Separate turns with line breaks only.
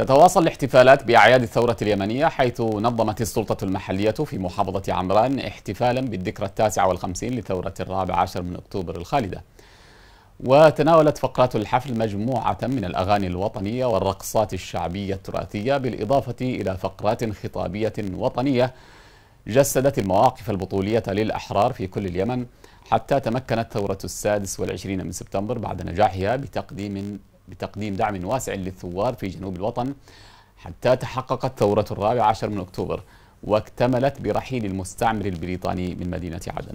تتواصل الاحتفالات بأعياد الثورة اليمنية حيث نظمت السلطة المحلية في محافظة عمران احتفالا بالذكرى التاسعة والخمسين لثورة الرابع عشر من أكتوبر الخالدة وتناولت فقرات الحفل مجموعة من الأغاني الوطنية والرقصات الشعبية التراثية بالإضافة إلى فقرات خطابية وطنية جسدت المواقف البطولية للأحرار في كل اليمن حتى تمكنت ثورة السادس والعشرين من سبتمبر بعد نجاحها بتقديم بتقديم دعم واسع للثوار في جنوب الوطن حتى تحققت ثورة الرابع عشر من أكتوبر واكتملت برحيل المستعمر البريطاني من مدينة عدن